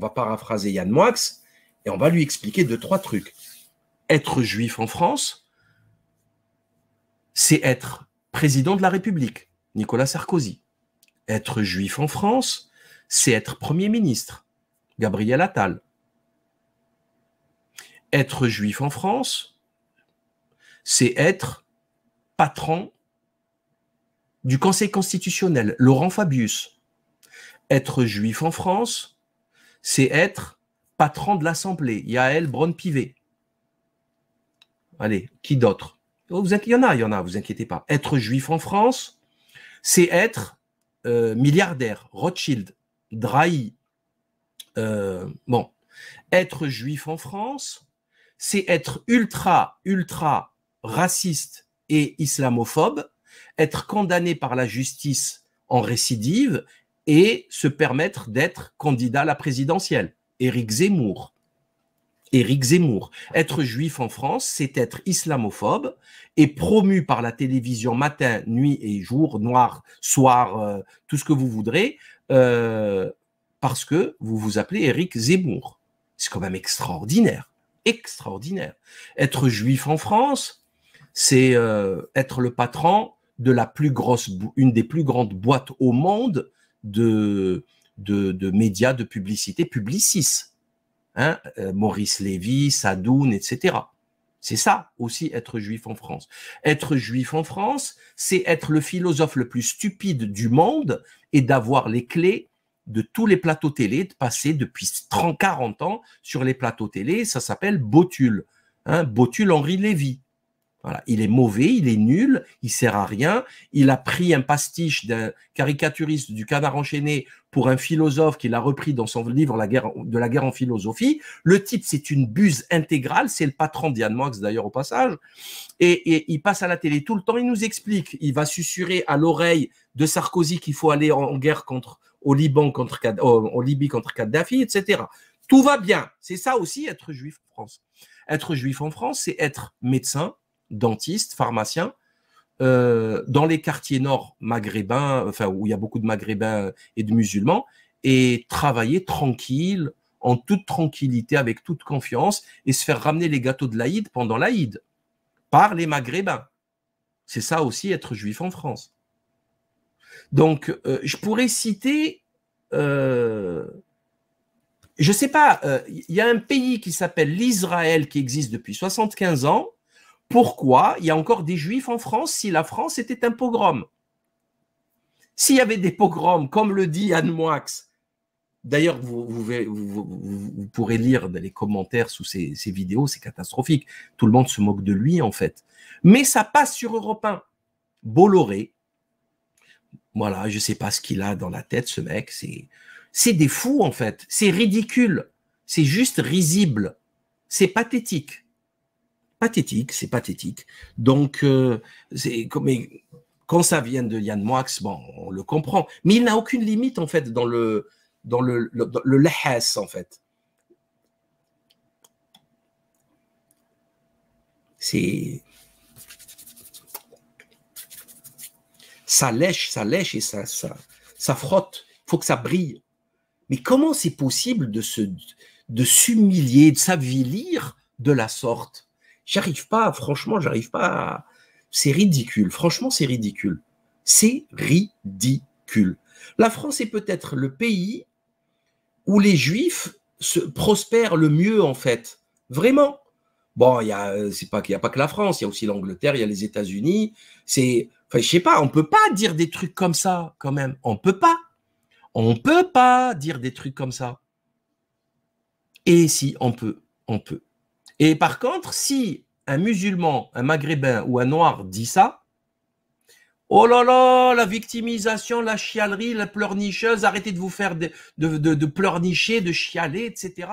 on va paraphraser Yann Moix, et on va lui expliquer deux, trois trucs. Être juif en France, c'est être président de la République, Nicolas Sarkozy. Être juif en France, c'est être Premier ministre, Gabriel Attal. Être juif en France, c'est être patron du Conseil constitutionnel, Laurent Fabius. Être juif en France, c'est être patron de l'Assemblée. Yael Braun-Pivet. Allez, qui d'autre oh, Il y en a, il y en a, vous inquiétez pas. Être juif en France, c'est être euh, milliardaire, Rothschild, Drahi. Euh, bon, être juif en France, c'est être ultra, ultra raciste et islamophobe, être condamné par la justice en récidive et se permettre d'être candidat à la présidentielle. Éric Zemmour. Éric Zemmour. Être juif en France, c'est être islamophobe et promu par la télévision matin, nuit et jour, noir, soir, euh, tout ce que vous voudrez, euh, parce que vous vous appelez Éric Zemmour. C'est quand même extraordinaire. Extraordinaire. Être juif en France, c'est euh, être le patron de la plus grosse, une des plus grandes boîtes au monde de, de, médias de publicité, Publicis, hein, euh, Maurice Lévy, Sadoun, etc. C'est ça aussi être juif en France. Être juif en France, c'est être le philosophe le plus stupide du monde et d'avoir les clés de tous les plateaux télé, de passer depuis 30, 40 ans sur les plateaux télé, ça s'appelle Botule. hein, Botul Henri Lévy il est mauvais, il est nul, il sert à rien. Il a pris un pastiche d'un caricaturiste du canard enchaîné pour un philosophe qu'il a repris dans son livre la guerre, de la guerre en philosophie. Le type, c'est une buse intégrale. C'est le patron d'Ian Max, d'ailleurs, au passage. Et, il passe à la télé tout le temps. Il nous explique. Il va susurrer à l'oreille de Sarkozy qu'il faut aller en guerre contre, au Liban, contre, au Libye contre Kadhafi, etc. Tout va bien. C'est ça aussi être juif en France. Être juif en France, c'est être médecin, dentistes, pharmaciens, euh, dans les quartiers nord maghrébins, enfin où il y a beaucoup de maghrébins et de musulmans, et travailler tranquille, en toute tranquillité, avec toute confiance, et se faire ramener les gâteaux de l'Aïd pendant l'Aïd par les maghrébins. C'est ça aussi être juif en France. Donc, euh, je pourrais citer, euh, je ne sais pas, il y a un pays qui s'appelle l'Israël qui existe depuis 75 ans, pourquoi il y a encore des juifs en France si la France était un pogrom. S'il y avait des pogroms, comme le dit Anne Moix, d'ailleurs vous, vous, pourrez lire dans les commentaires sous ces, vidéos, c'est catastrophique, tout le monde se moque de lui en fait. Mais ça passe sur Europe 1. Bolloré, voilà, je ne sais pas ce qu'il a dans la tête ce mec, c'est des fous en fait, c'est ridicule, c'est juste risible, c'est pathétique pathétique, c'est pathétique. Donc, euh, quand ça vient de Yann Moix, bon, on le comprend. Mais il n'a aucune limite en fait dans le dans le le, en fait. C'est ça lèche, ça lèche et ça ça Il Faut que ça brille. Mais comment c'est possible de de s'humilier, de s'avilir de la sorte J'arrive pas, franchement, j'arrive pas C'est ridicule, franchement, c'est ridicule. C'est ridicule. La France est peut-être le pays où les juifs se prospèrent le mieux, en fait. Vraiment. Bon, il n'y a, euh, a, pas que la France, il y a aussi l'Angleterre, il y a les États-Unis. C'est, enfin, je sais pas, on ne peut pas dire des trucs comme ça, quand même. On peut pas. On peut pas dire des trucs comme ça. Et si, on peut, on peut. Et par contre, si un musulman, un maghrébin ou un noir dit ça, oh là là, la victimisation, la chialerie, la pleurnicheuse, arrêtez de vous faire de, de, pleurnicher, de chialer, etc.